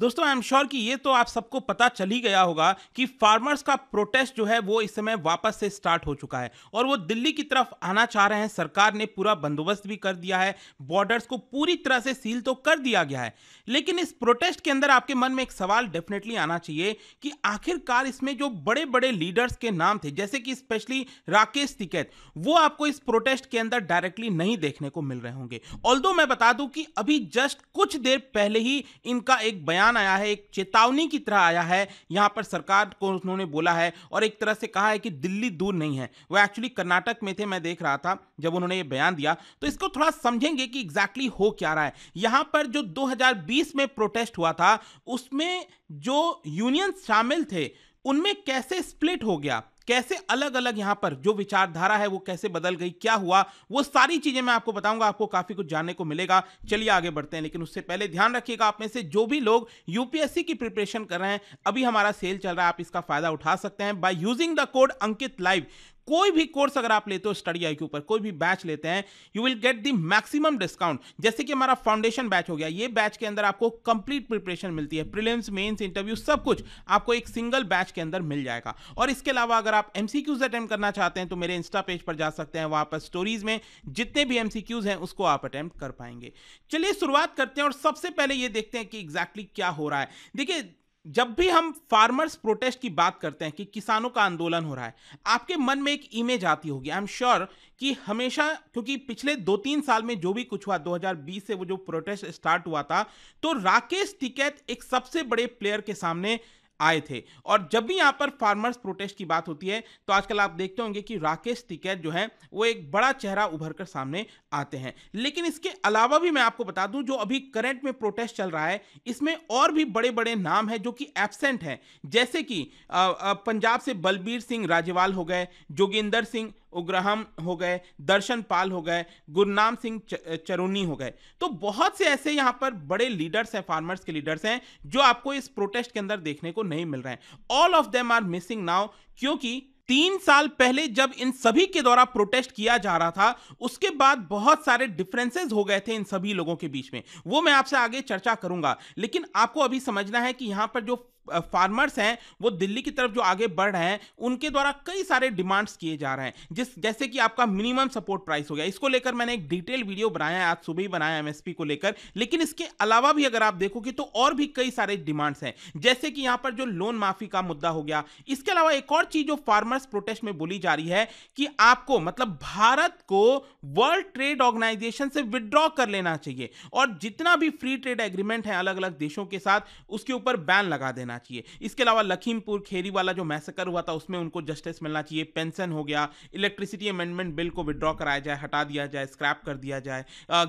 दोस्तों I am sure कि ये तो आप सबको पता चल ही गया होगा कि फार्मर्स का प्रोटेस्ट जो है वो इस समय वापस से स्टार्ट हो चुका है और वो दिल्ली की तरफ आना चाह रहे हैं सरकार ने पूरा बंदोबस्त भी कर दिया है बॉर्डर्स को पूरी तरह से सील तो कर दिया गया है लेकिन इस प्रोटेस्ट के अंदर आपके मन में एक सवाल डेफिनेटली आना चाहिए कि आखिरकार इसमें जो बड़े बड़े लीडर्स के नाम थे जैसे कि स्पेशली राकेश टिकैत वो आपको इस प्रोटेस्ट के अंदर डायरेक्टली नहीं देखने को मिल रहे होंगे ऑल्दो मैं बता दूं कि अभी जस्ट कुछ देर पहले ही इनका एक बयान बयान आया है एक चेतावनी की तरह आया है यहाँ पर सरकार को उन्होंने बोला है और एक तरह से कहा है कि दिल्ली दूर नहीं है वो एक्चुअली कर्नाटक में थे मैं देख रहा था जब उन्होंने ये बयान दिया तो इसको थोड़ा समझेंगे कि एग्जैक्टली हो क्या रहा है यहाँ पर जो 2020 में प्रोटेस्ट हुआ था उसमें जो यूनियन शामिल थे उनमें कैसे स्प्लिट हो गया कैसे अलग अलग यहां पर जो विचारधारा है वो कैसे बदल गई क्या हुआ वो सारी चीज़ें मैं आपको बताऊंगा आपको काफ़ी कुछ जानने को मिलेगा चलिए आगे बढ़ते हैं लेकिन उससे पहले ध्यान रखिएगा आप में से जो भी लोग यूपीएससी की प्रिपरेशन कर रहे हैं अभी हमारा सेल चल रहा है आप इसका फ़ायदा उठा सकते हैं by using the code Ankit live कोई भी कोर्स अगर आप लेते हो स्टडी आई पर कोई भी बैच लेते हैं you will get the maximum discount जैसे कि हमारा फाउंडेशन बैच हो गया ये बैच के अंदर आपको कंप्लीट प्रिपरेशन मिलती है प्रिलिम्स मेंस इंटरव्यू सब कुछ आपको एक सिंगल बैच के अंदर मिल जाएगा और इसके अलावा अगर आप एमसीक्यूज अटेम्प्ट करना चाहते हैं तो मेरे इंस्टा पेज पर जा सकते हैं वहां पर स्टोरीज में जितने भी एमसीक्यूज हैं उसको आप अटेम्प्ट कर पाएंगे चलिए शुरुआत करते हैं और सबसे पहले ये देखते हैं कि एग्जैक्टली exactly क्या हो रहा है देखिए जब भी हम फार्मर्स प्रोटेस्ट की बात करते हैं कि किसानों का आंदोलन हो रहा है आपके मन में एक इमेज आती होगी आई एम श्योर कि हमेशा क्योंकि पिछले दो तीन साल में जो भी कुछ हुआ 2020 से वो जो प्रोटेस्ट स्टार्ट हुआ था तो राकेश टिकैत एक सबसे बड़े प्लेयर के सामने आए थे और जब भी यहाँ पर फार्मर्स प्रोटेस्ट की बात होती है तो आजकल आप देखते होंगे कि राकेश टिकैत जो है वो एक बड़ा चेहरा उभर कर सामने आते हैं लेकिन इसके अलावा भी मैं आपको बता दूं जो अभी करंट में प्रोटेस्ट चल रहा है इसमें और भी बड़े बड़े नाम हैं जो कि एबसेंट हैं जैसे कि पंजाब से बलबीर सिंह राजेवाल हो गए जोगिंदर सिंह उग्रहम हो गए दर्शन पाल हो गए गुरनाम सिंह चरूनी हो गए तो बहुत से ऐसे यहाँ पर बड़े लीडर्स हैं फार्मर्स के लीडर्स हैं जो आपको इस प्रोटेस्ट के अंदर देखने को नहीं मिल रहे हैं all of them are missing now क्योंकि तीन साल पहले जब इन सभी के द्वारा प्रोटेस्ट किया जा रहा था उसके बाद बहुत सारे डिफरेंसेस हो गए थे इन सभी लोगों के बीच में वो मैं आपसे आगे चर्चा करूंगा लेकिन आपको अभी समझना है कि यहां पर जो फार्मर्स हैं वो दिल्ली की तरफ जो आगे बढ़ रहे हैं उनके द्वारा कई सारे डिमांड्स किए जा रहे हैं जिस जैसे कि आपका मिनिमम सपोर्ट प्राइस हो गया इसको लेकर मैंने एक डिटेल वीडियो बनाया है आज सुबह ही बनाया एम को लेकर लेकिन इसके अलावा भी अगर आप देखोगे तो और भी कई सारे डिमांड्स हैं जैसे कि यहाँ पर जो लोन माफी का मुद्दा हो गया इसके अलावा एक और चीज जो फार्मर्स प्रोटेस्ट में बोली जा रही है कि आपको मतलब भारत को वर्ल्ड ट्रेड ऑर्गेनाइजेशन से विद्रॉ कर लेना चाहिए और जितना भी फ्री ट्रेड एग्रीमेंट है अलग अलग देशों के साथ उसके ऊपर बैन लगा देना मिलना चाहिए इसके अलावा लखीमपुर खेरी वाला जो मैसेकर हुआ था उसमें उनको जस्टिस मिलना चाहिए पेंशन हो गया इलेक्ट्रिसिटी अमेंडमेंट बिल को विड्रॉ कराया जाए हटा दिया जाए स्क्रैप कर दिया जाए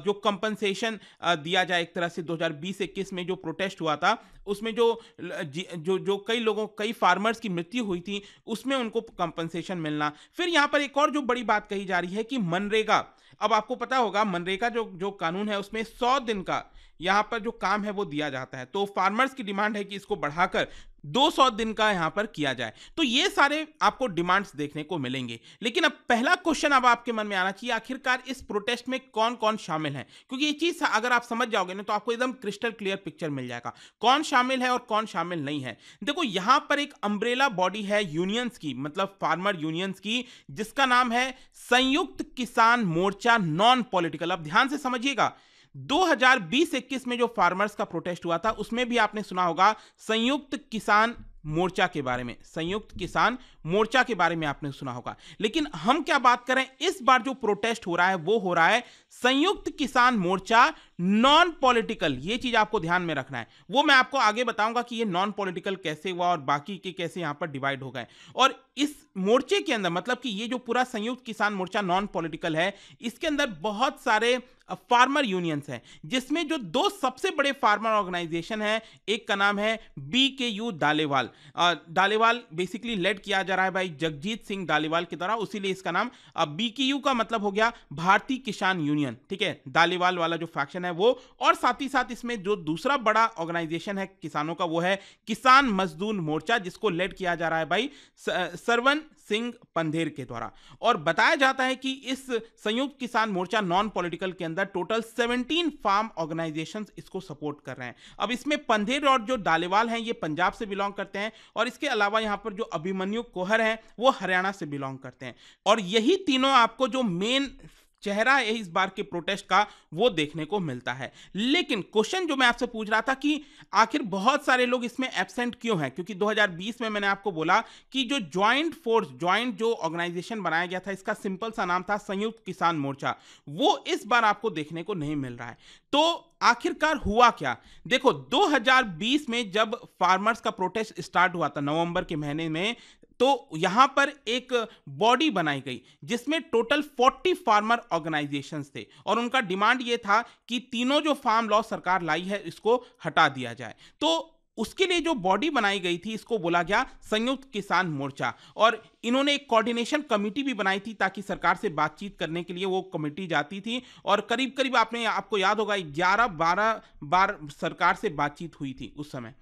जो कंपनसेशन दिया जाए एक तरह से दो हज़ार में जो प्रोटेस्ट हुआ था उसमें जो जो जो कई लोगों कई फार्मर्स की मृत्यु हुई थी उसमें उनको कंपनसेशन मिलना फिर यहाँ पर एक और जो बड़ी बात कही जा रही है कि मनरेगा अब आपको पता होगा मनरेगा जो जो कानून है उसमें सौ दिन का यहाँ पर जो काम है वो दिया जाता है तो फार्मर्स की डिमांड है कि इसको बढ़ाकर 200 दिन का यहाँ पर किया जाए तो ये सारे आपको डिमांड्स देखने को मिलेंगे लेकिन अब पहला क्वेश्चन अब आपके मन में आना चाहिए आखिरकार इस प्रोटेस्ट में कौन कौन शामिल है क्योंकि ये चीज़ अगर आप समझ जाओगे ना तो आपको एकदम क्रिस्टल क्लियर पिक्चर मिल जाएगा कौन शामिल है और कौन शामिल नहीं है देखो यहाँ पर एक अम्ब्रेला बॉडी है यूनियंस की मतलब फार्मर यूनियंस की जिसका नाम है संयुक्त किसान मोर्चा नॉन पॉलिटिकल अब ध्यान से समझिएगा 2020-21 में जो फार्मर्स का प्रोटेस्ट हुआ था उसमें भी आपने सुना होगा संयुक्त किसान मोर्चा के बारे में संयुक्त किसान मोर्चा के बारे में आपने सुना होगा लेकिन हम क्या बात करें इस बार जो प्रोटेस्ट हो रहा है वो हो रहा है संयुक्त किसान मोर्चा नॉन पॉलिटिकल ये चीज आपको ध्यान में रखना है वो मैं आपको आगे बताऊंगा कि ये नॉन पॉलिटिकल कैसे हुआ और बाकी के कैसे यहां पर डिवाइड हो गए और इस मोर्चे के अंदर मतलब कि ये जो पूरा संयुक्त किसान मोर्चा नॉन पॉलिटिकल है इसके अंदर बहुत सारे फार्मर यूनियंस हैं जिसमें जो दो सबसे बड़े फार्मर ऑर्गेनाइजेशन है एक का नाम है B K U Dallewal Dallewal basically led किया जा रहा है भाई जगजीत सिंह दालीवाल की तरह उसी इसका नाम अब बीकेयू का मतलब हो गया भारतीय किसान यूनियन ठीक है दालीवाल वाला जो फैक्शन है वो और साथ ही साथ इसमें जो दूसरा बड़ा ऑर्गेनाइजेशन है किसानों का वो है किसान मजदूर मोर्चा जिसको लेड किया जा रहा है भाई सरवन सिंह पंधेर के द्वारा और बताया जाता है कि इस संयुक्त किसान मोर्चा नॉन पॉलिटिकल के अंदर टोटल 17 फार्म ऑर्गेनाइजेशन इसको सपोर्ट कर रहे हैं अब इसमें पंधेर और जो डालेवाल हैं ये पंजाब से बिलोंग करते हैं और इसके अलावा यहाँ पर जो अभिमन्यु कोहर हैं वो हरियाणा से बिलोंग करते हैं और यही तीनों आपको जो मेन चेहरा है इस बार के प्रोटेस्ट का वो देखने को मिलता है लेकिन क्वेश्चन जो मैं आपसे पूछ रहा था कि आखिर बहुत सारे लोग इसमें एबसेंट क्यों हैं क्योंकि 2020 में मैंने आपको बोला कि जो ज्वाइंट फोर्स ज्वाइंट जो ऑर्गेनाइजेशन बनाया गया था इसका सिंपल सा नाम था संयुक्त किसान मोर्चा वो इस बार आपको देखने को नहीं मिल रहा है तो आखिरकार हुआ क्या देखो 2020 में जब फार्मर्स का प्रोटेस्ट स्टार्ट हुआ था नवंबर के महीने में तो यहां पर एक बॉडी बनाई गई जिसमें टोटल 40 फार्मर ऑर्गेनाइजेशन थे और उनका डिमांड ये था कि तीनों जो फार्म लॉ सरकार लाई है इसको हटा दिया जाए तो उसके लिए जो बॉडी बनाई गई थी इसको बोला गया संयुक्त किसान मोर्चा और इन्होंने एक कोऑर्डिनेशन कमेटी भी बनाई थी ताकि सरकार से बातचीत करने के लिए वो कमेटी जाती थी और करीब करीब आपने आपको याद होगा ग्यारह बारह बार सरकार से बातचीत हुई थी उस समय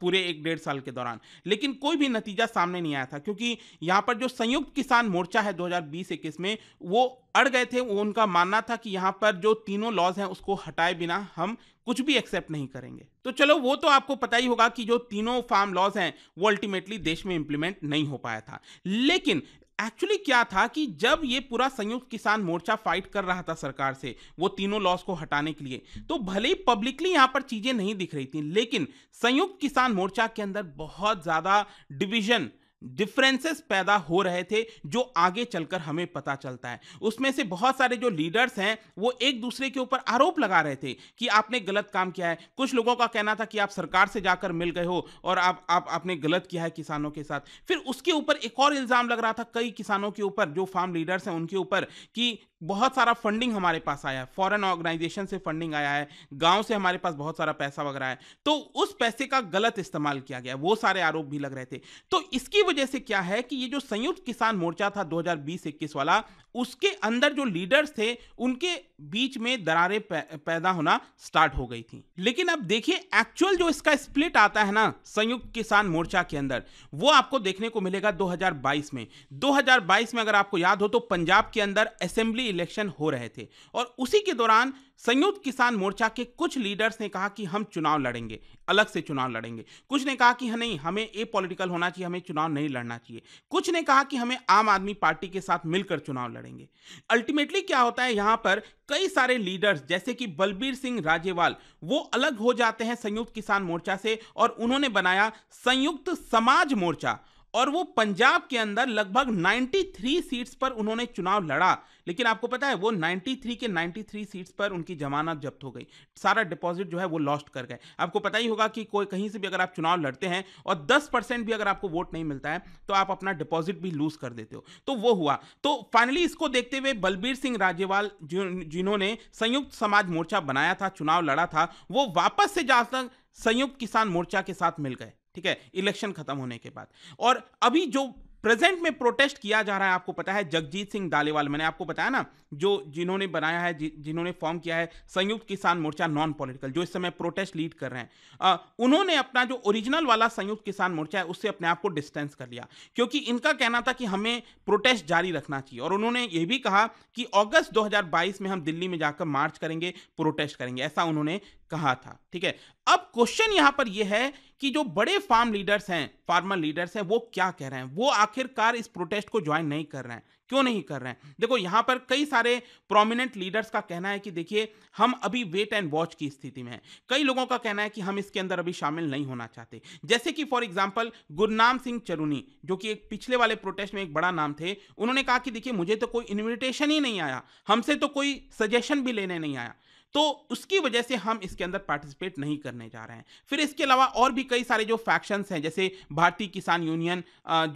पूरे एक डेढ़ साल के दौरान लेकिन कोई भी नतीजा सामने नहीं आया था क्योंकि यहाँ पर जो संयुक्त किसान मोर्चा है 2020-21 में वो अड़ गए थे वो उनका मानना था कि यहाँ पर जो तीनों लॉज हैं उसको हटाए बिना हम कुछ भी एक्सेप्ट नहीं करेंगे तो चलो वो तो आपको पता ही होगा कि जो तीनों फार्म लॉज हैं वो अल्टीमेटली देश में इंप्लीमेंट नहीं हो पाया था लेकिन एक्चुअली क्या था कि जब ये पूरा संयुक्त किसान मोर्चा फाइट कर रहा था सरकार से वो तीनों लॉस को हटाने के लिए तो भले ही पब्लिकली यहाँ पर चीज़ें नहीं दिख रही थी लेकिन संयुक्त किसान मोर्चा के अंदर बहुत ज़्यादा डिविजन डिफरेंसेस पैदा हो रहे थे जो आगे चलकर हमें पता चलता है उसमें से बहुत सारे जो लीडर्स हैं वो एक दूसरे के ऊपर आरोप लगा रहे थे कि आपने गलत काम किया है कुछ लोगों का कहना था कि आप सरकार से जाकर मिल गए हो और आप आप आपने गलत किया है किसानों के साथ फिर उसके ऊपर एक और इल्ज़ाम लग रहा था कई किसानों के ऊपर जो फार्म लीडर्स हैं उनके ऊपर कि बहुत सारा फंडिंग हमारे पास आया है फॉरेन ऑर्गेनाइजेशन से फंडिंग आया है गांव से हमारे पास बहुत सारा पैसा वगैरह है तो उस पैसे का गलत इस्तेमाल किया गया वो सारे आरोप भी लग रहे थे तो इसकी वजह से क्या है कि ये जो संयुक्त किसान मोर्चा था 2020-21 वाला उसके अंदर जो लीडर्स थे उनके बीच में दरारें पैदा होना स्टार्ट हो गई थी लेकिन अब देखिए एक्चुअल जो इसका स्प्लिट आता है ना संयुक्त किसान मोर्चा के अंदर वो आपको देखने को मिलेगा 2022 में 2022 में अगर आपको याद हो तो पंजाब के अंदर असेंबली इलेक्शन हो रहे थे और उसी के दौरान संयुक्त किसान मोर्चा के कुछ लीडर्स ने कहा कि हम चुनाव लड़ेंगे अलग से चुनाव लड़ेंगे कुछ ने कहा कि नहीं हमें ए पॉलिटिकल होना चाहिए हमें चुनाव नहीं लड़ना चाहिए कुछ ने कहा कि हमें आम आदमी पार्टी के साथ मिलकर चुनाव लड़ेंगे अल्टीमेटली क्या होता है यहाँ पर कई सारे लीडर्स जैसे कि बलबीर सिंह राजेवाल वो अलग हो जाते हैं संयुक्त किसान मोर्चा से और उन्होंने बनाया संयुक्त समाज मोर्चा और वो पंजाब के अंदर लगभग 93 सीट्स पर उन्होंने चुनाव लड़ा लेकिन आपको पता है वो 93 के 93 सीट्स पर उनकी जमानत जब्त हो गई सारा डिपॉजिट जो है वो लॉस्ट कर गए आपको पता ही होगा कि कोई कहीं से भी अगर आप चुनाव लड़ते हैं और 10 परसेंट भी अगर आपको वोट नहीं मिलता है तो आप अपना डिपॉजिट भी लूज कर देते हो तो वो हुआ तो फाइनली इसको देखते हुए बलबीर सिंह राज्यवाल जिन्होंने संयुक्त समाज मोर्चा बनाया था चुनाव लड़ा था वो वापस से जाकर संयुक्त किसान मोर्चा के साथ मिल गए ठीक है इलेक्शन खत्म होने के बाद और अभी जो प्रेजेंट में प्रोटेस्ट किया जा रहा है आपको पता है जगजीत सिंह दालेवाल मैंने आपको बताया ना जो जिन्होंने बनाया है जि, जिन्होंने फॉर्म किया है संयुक्त किसान मोर्चा नॉन पॉलिटिकल जो इस समय प्रोटेस्ट लीड कर रहे हैं आ, उन्होंने अपना जो ओरिजिनल वाला संयुक्त किसान मोर्चा है उससे अपने आप को डिस्टेंस कर लिया क्योंकि इनका कहना था कि हमें प्रोटेस्ट जारी रखना चाहिए और उन्होंने यह भी कहा कि अगस्त दो में हम दिल्ली में जाकर मार्च करेंगे प्रोटेस्ट करेंगे ऐसा उन्होंने कहा था ठीक है अब क्वेश्चन यहां पर यह है कि जो बड़े फार्म लीडर्स हैं फार्मर लीडर्स हैं वो क्या कह रहे हैं वो आखिरकार इस प्रोटेस्ट को ज्वाइन नहीं कर रहे हैं क्यों नहीं कर रहे हैं देखो यहां पर कई सारे प्रोमिनेंट लीडर्स का कहना है कि देखिए हम अभी वेट एंड वॉच की स्थिति में हैं कई लोगों का कहना है कि हम इसके अंदर अभी शामिल नहीं होना चाहते जैसे कि फॉर एग्जाम्पल गुरनाम सिंह चरूनी जो कि एक पिछले वाले प्रोटेस्ट में एक बड़ा नाम थे उन्होंने कहा कि देखिए मुझे तो कोई इन्विटेशन ही नहीं आया हमसे तो कोई सजेशन भी लेने नहीं आया तो उसकी वजह से हम इसके अंदर पार्टिसिपेट नहीं करने जा रहे हैं फिर इसके अलावा और भी कई सारे जो फैक्शंस हैं जैसे भारतीय किसान यूनियन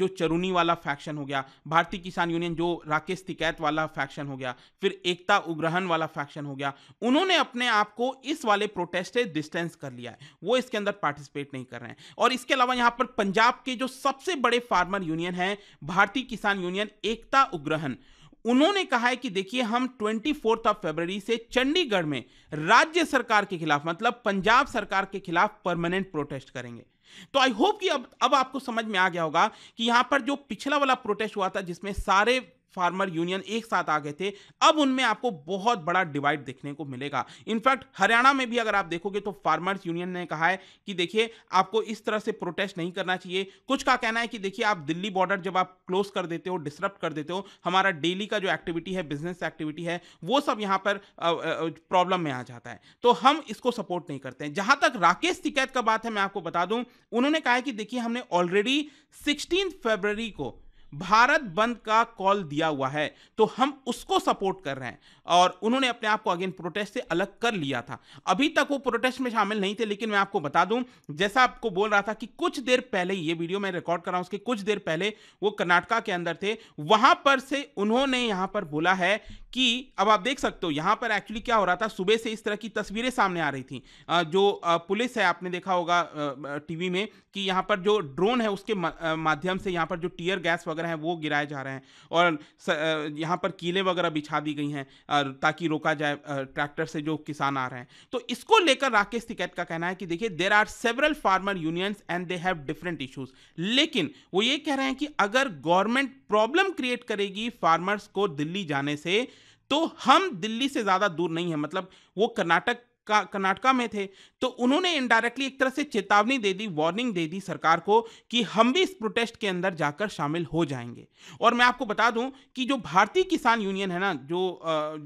जो चरूनी वाला फैक्शन हो गया भारतीय किसान यूनियन जो राकेश तिकैत वाला फैक्शन हो गया फिर एकता उग्रहण वाला फैक्शन हो गया उन्होंने अपने आप को इस वाले प्रोटेस्ट से डिस्टेंस कर लिया है वो इसके अंदर पार्टिसिपेट नहीं कर रहे हैं और इसके अलावा यहाँ पर पंजाब के जो सबसे बड़े फार्मर यूनियन है भारतीय किसान यूनियन एकता उग्रहण उन्होंने कहा है कि देखिए हम ट्वेंटी फोर्थ ऑफ फेबररी से चंडीगढ़ में राज्य सरकार के खिलाफ मतलब पंजाब सरकार के खिलाफ परमानेंट प्रोटेस्ट करेंगे तो आई होप कि अब अब आपको समझ में आ गया होगा कि यहां पर जो पिछला वाला प्रोटेस्ट हुआ था जिसमें सारे फार्मर यूनियन एक साथ आ गए थे अब उनमें आपको बहुत बड़ा डिवाइड देखने को मिलेगा इनफैक्ट हरियाणा में भी अगर आप देखोगे तो फार्मर्स यूनियन ने कहा है कि देखिए आपको इस तरह से प्रोटेस्ट नहीं करना चाहिए कुछ का कहना है कि देखिए आप दिल्ली बॉर्डर जब आप क्लोज कर देते हो डिस्टर्ब कर देते हो हमारा डेली का जो एक्टिविटी है बिजनेस एक्टिविटी है वो सब यहाँ पर प्रॉब्लम में आ जाता है तो हम इसको सपोर्ट नहीं करते हैं जहां तक राकेश टिकैत का बात है मैं आपको बता दूं उन्होंने कहा है कि देखिए हमने ऑलरेडी सिक्सटीन फेबर को भारत बंद का कॉल दिया हुआ है तो हम उसको सपोर्ट कर रहे हैं और उन्होंने अपने आप को अगेन प्रोटेस्ट से अलग कर लिया था अभी तक वो प्रोटेस्ट में शामिल नहीं थे लेकिन मैं आपको बता दूं जैसा आपको बोल रहा था कि कुछ देर पहले ये वीडियो मैं रिकॉर्ड कर रहा हूं उसके कुछ देर पहले वो कर्नाटका के अंदर थे वहां पर से उन्होंने यहां पर बोला है कि अब आप देख सकते हो यहां पर एक्चुअली क्या हो रहा था सुबह से इस तरह की तस्वीरें सामने आ रही थी जो पुलिस है आपने देखा होगा टीवी में कि यहां पर जो ड्रोन है उसके माध्यम से यहां पर जो टीयर गैस वगैरह वगैरह हैं वो गिराए जा रहे हैं और यहाँ पर कीलें वगैरह बिछा दी गई हैं ताकि रोका जाए ट्रैक्टर से जो किसान आ रहे हैं तो इसको लेकर राकेश टिकैत का कहना है कि देखिए there are several farmer unions and they have different issues लेकिन वो ये कह रहे हैं कि अगर गवर्नमेंट प्रॉब्लम क्रिएट करेगी फार्मर्स को दिल्ली जाने से तो हम दिल्ली से ज़्यादा दूर नहीं है मतलब वो कर्नाटक कर्नाटका में थे तो उन्होंने इनडायरेक्टली एक तरह से चेतावनी दे दी वार्निंग दे दी सरकार को कि हम भी इस प्रोटेस्ट के अंदर जाकर शामिल हो जाएंगे और मैं आपको बता दूं कि जो भारतीय किसान यूनियन है ना जो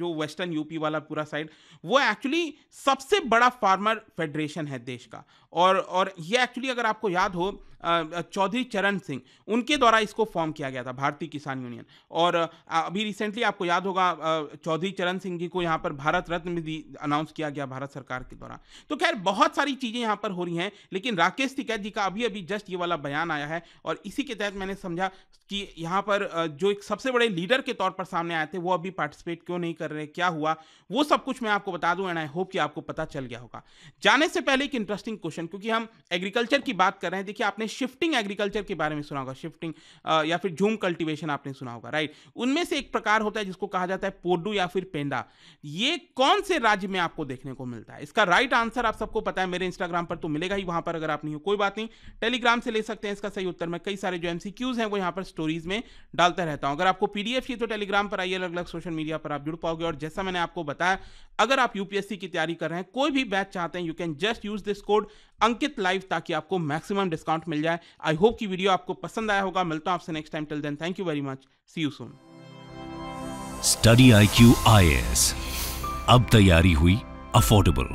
जो वेस्टर्न यूपी वाला पूरा साइड वो एक्चुअली सबसे बड़ा फार्मर फेडरेशन है देश का और और ये एक्चुअली अगर आपको याद हो चौधरी चरण सिंह उनके द्वारा इसको फॉर्म किया गया था भारतीय किसान यूनियन और अभी रिसेंटली आपको याद होगा चौधरी चरण सिंह जी को यहाँ पर भारत रत्न भी अनाउंस किया गया भारत सरकार के द्वारा तो खैर बहुत सारी चीज़ें यहाँ पर हो रही हैं लेकिन राकेश टिकैत जी का अभी अभी जस्ट ये वाला बयान आया है और इसी के तहत मैंने समझा कि यहाँ पर जो एक सबसे बड़े लीडर के तौर पर सामने आए थे वो अभी पार्टिसिपेट क्यों नहीं कर रहे क्या हुआ वो सब कुछ मैं आपको बता दूं एंड आई होप कि आपको पता चल गया होगा जाने से पहले एक इंटरेस्टिंग क्वेश्चन क्योंकि हम एग्रीकल्चर की बात कर रहे हैं देखिए आपने शिफ्टिंग एग्रीकल्चर के बारे में सुना होगा शिफ्टिंग या फिर झूम कल्टिवेशन आपने सुना होगा राइट उनमें से एक प्रकार होता है जिसको कहा जाता है पोडू या फिर पेंडा ये कौन से राज्य में आपको देखने को मिलता है इसका राइट आंसर आप सबको पता है मेरे इंस्टाग्राम पर तो मिलेगा ही वहां पर अगर आप नहीं हो कोई बात नहीं टेलीग्राम से ले सकते हैं इसका सही उत्तर में कई सारे जो एमसीक्यूज हैं वो यहाँ पर स्टोरीज में डालता रहता हूँ अगर आपको पीडीएफ चाहिए तो टेलीग्राम पर आइए अलग अलग सोशल मीडिया पर आप जुड़ पाओगे और जैसा मैंने आपको बताया अगर आप यूपीएससी की तैयारी कर रहे हैं कोई भी बैच चाहते हैं you can just use this code Ankit live ताकि आपको मैक्सिमम डिस्काउंट मिल जाए आई होप की वीडियो आपको पसंद आया होगा मिलता हूँ आपसे next time till then thank you very much see you soon study I Q I S अब तैयारी हुई अफोर्डेबल